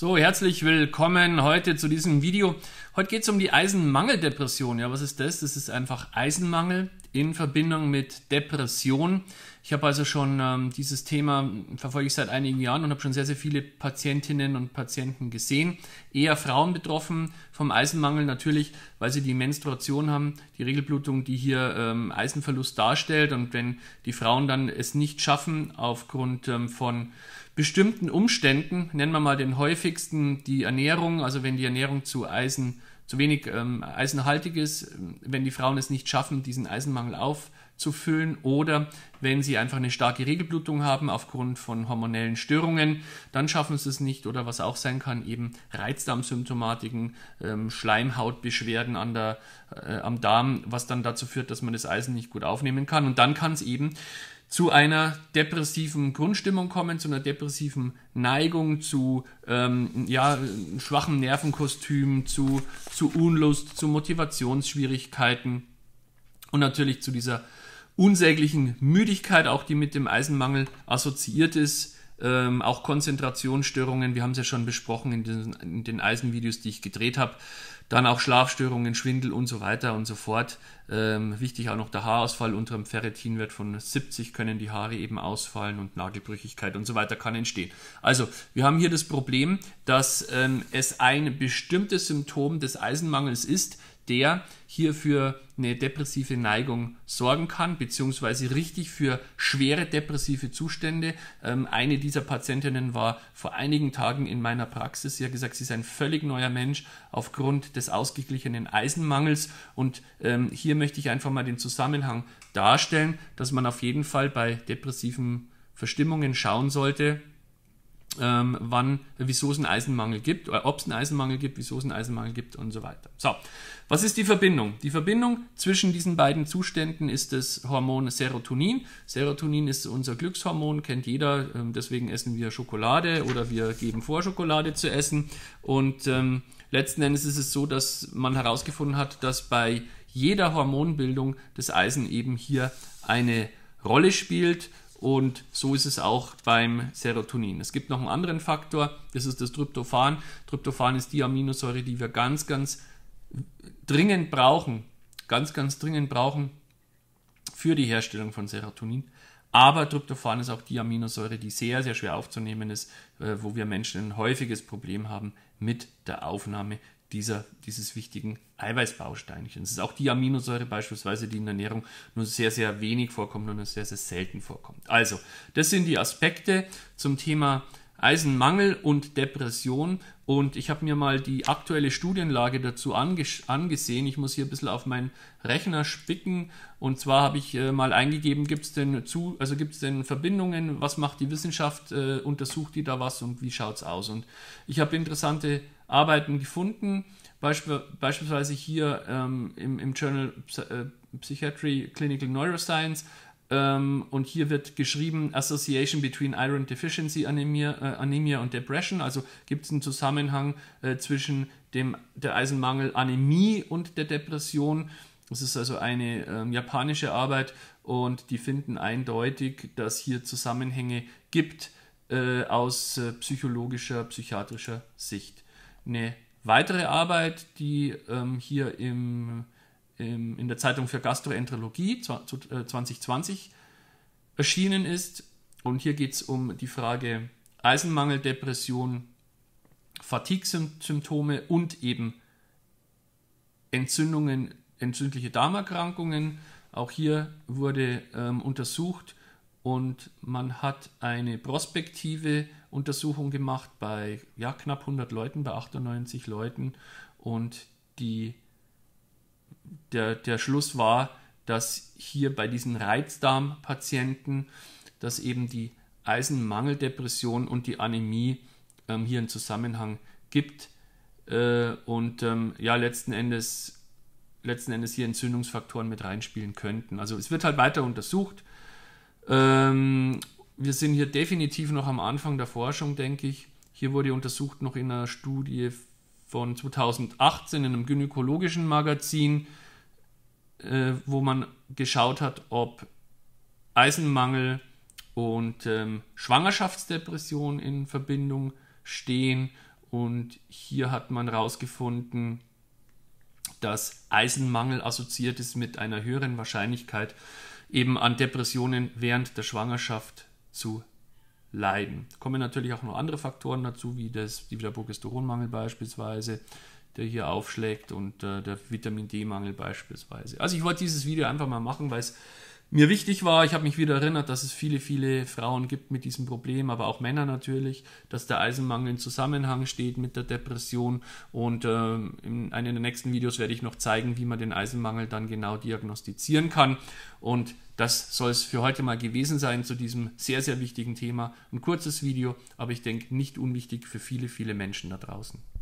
So, herzlich willkommen heute zu diesem Video. Heute geht es um die Eisenmangeldepression. Ja, was ist das? Das ist einfach Eisenmangel in Verbindung mit Depression. Ich habe also schon ähm, dieses Thema, verfolge ich seit einigen Jahren und habe schon sehr, sehr viele Patientinnen und Patienten gesehen. Eher Frauen betroffen vom Eisenmangel natürlich, weil sie die Menstruation haben, die Regelblutung, die hier ähm, Eisenverlust darstellt. Und wenn die Frauen dann es nicht schaffen, aufgrund ähm, von bestimmten Umständen, nennen wir mal den häufigsten die Ernährung, also wenn die Ernährung zu Eisen zu wenig ähm, eisenhaltig ist, wenn die Frauen es nicht schaffen, diesen Eisenmangel aufzunehmen, zu füllen oder wenn sie einfach eine starke Regelblutung haben aufgrund von hormonellen Störungen, dann schaffen sie es nicht oder was auch sein kann, eben Reizdarmsymptomatiken, ähm, Schleimhautbeschwerden an der, äh, am Darm, was dann dazu führt, dass man das Eisen nicht gut aufnehmen kann und dann kann es eben zu einer depressiven Grundstimmung kommen, zu einer depressiven Neigung, zu ähm, ja, schwachem Nervenkostüm, zu, zu Unlust, zu Motivationsschwierigkeiten und natürlich zu dieser unsäglichen Müdigkeit, auch die mit dem Eisenmangel assoziiert ist. Ähm, auch Konzentrationsstörungen, wir haben es ja schon besprochen in den, in den Eisenvideos, die ich gedreht habe. Dann auch Schlafstörungen, Schwindel und so weiter und so fort. Ähm, wichtig auch noch der Haarausfall unter dem Ferritinwert von 70 können die Haare eben ausfallen und Nagelbrüchigkeit und so weiter kann entstehen. Also wir haben hier das Problem, dass ähm, es ein bestimmtes Symptom des Eisenmangels ist, der hier für eine depressive Neigung sorgen kann, beziehungsweise richtig für schwere depressive Zustände. Ähm, eine dieser Patientinnen war vor einigen Tagen in meiner Praxis. Sie hat gesagt, sie ist ein völlig neuer Mensch aufgrund des ausgeglichenen Eisenmangels. Und ähm, hier möchte ich einfach mal den Zusammenhang darstellen, dass man auf jeden Fall bei depressiven Verstimmungen schauen sollte, ähm, wann, wieso es einen Eisenmangel gibt, äh, ob es einen Eisenmangel gibt, wieso es einen Eisenmangel gibt und so weiter. So, was ist die Verbindung? Die Verbindung zwischen diesen beiden Zuständen ist das Hormon Serotonin. Serotonin ist unser Glückshormon, kennt jeder, ähm, deswegen essen wir Schokolade oder wir geben vor, Schokolade zu essen. Und ähm, letzten Endes ist es so, dass man herausgefunden hat, dass bei jeder Hormonbildung das Eisen eben hier eine Rolle spielt und so ist es auch beim Serotonin. Es gibt noch einen anderen Faktor, das ist das Tryptophan. Tryptophan ist die Aminosäure, die wir ganz, ganz dringend brauchen, ganz, ganz dringend brauchen für die Herstellung von Serotonin. Aber Tryptophan ist auch die Aminosäure, die sehr, sehr schwer aufzunehmen ist, äh, wo wir Menschen ein häufiges Problem haben mit der Aufnahme dieser, dieses wichtigen Eiweißbausteinchens. Es ist auch die Aminosäure beispielsweise, die in der Ernährung nur sehr, sehr wenig vorkommt und nur sehr, sehr selten vorkommt. Also, das sind die Aspekte zum Thema Eisenmangel und Depression. Und ich habe mir mal die aktuelle Studienlage dazu angesehen. Ich muss hier ein bisschen auf meinen Rechner spicken. Und zwar habe ich äh, mal eingegeben, gibt es denn zu, also gibt es denn Verbindungen, was macht die Wissenschaft, äh, untersucht die da was und wie schaut es aus? Und ich habe interessante Arbeiten gefunden. Beispiel, beispielsweise hier ähm, im, im, Journal äh, Psychiatry Clinical Neuroscience. Ähm, und hier wird geschrieben Association between Iron Deficiency Anemia, äh, Anemia und Depression. Also gibt es einen Zusammenhang äh, zwischen dem, der Eisenmangel Anämie und der Depression. Das ist also eine äh, japanische Arbeit und die finden eindeutig, dass hier Zusammenhänge gibt äh, aus äh, psychologischer, psychiatrischer Sicht eine weitere Arbeit, die ähm, hier im, im, in der Zeitung für Gastroenterologie 2020 äh, erschienen ist. Und hier geht es um die Frage Eisenmangel, Depression, Fatigue-Symptome und eben Entzündungen, entzündliche Darmerkrankungen. Auch hier wurde ähm, untersucht, und man hat eine prospektive Untersuchung gemacht bei ja, knapp 100 Leuten, bei 98 Leuten. Und die, der, der Schluss war, dass hier bei diesen Reizdarmpatienten, dass eben die Eisenmangeldepression und die Anämie ähm, hier einen Zusammenhang gibt. Äh, und ähm, ja, letzten Endes, letzten Endes hier Entzündungsfaktoren mit reinspielen könnten. Also es wird halt weiter untersucht ähm, wir sind hier definitiv noch am Anfang der Forschung, denke ich. Hier wurde untersucht noch in einer Studie von 2018 in einem gynäkologischen Magazin, äh, wo man geschaut hat, ob Eisenmangel und ähm, Schwangerschaftsdepression in Verbindung stehen. Und hier hat man herausgefunden, dass Eisenmangel assoziiert ist mit einer höheren Wahrscheinlichkeit eben an Depressionen während der Schwangerschaft zu leiden. Kommen natürlich auch noch andere Faktoren dazu, wie das, wie der Progesteronmangel beispielsweise, der hier aufschlägt und äh, der Vitamin D-Mangel beispielsweise. Also ich wollte dieses Video einfach mal machen, weil es mir wichtig war, ich habe mich wieder erinnert, dass es viele, viele Frauen gibt mit diesem Problem, aber auch Männer natürlich, dass der Eisenmangel in Zusammenhang steht mit der Depression. Und äh, in einem der nächsten Videos werde ich noch zeigen, wie man den Eisenmangel dann genau diagnostizieren kann. Und das soll es für heute mal gewesen sein zu diesem sehr, sehr wichtigen Thema. Ein kurzes Video, aber ich denke nicht unwichtig für viele, viele Menschen da draußen.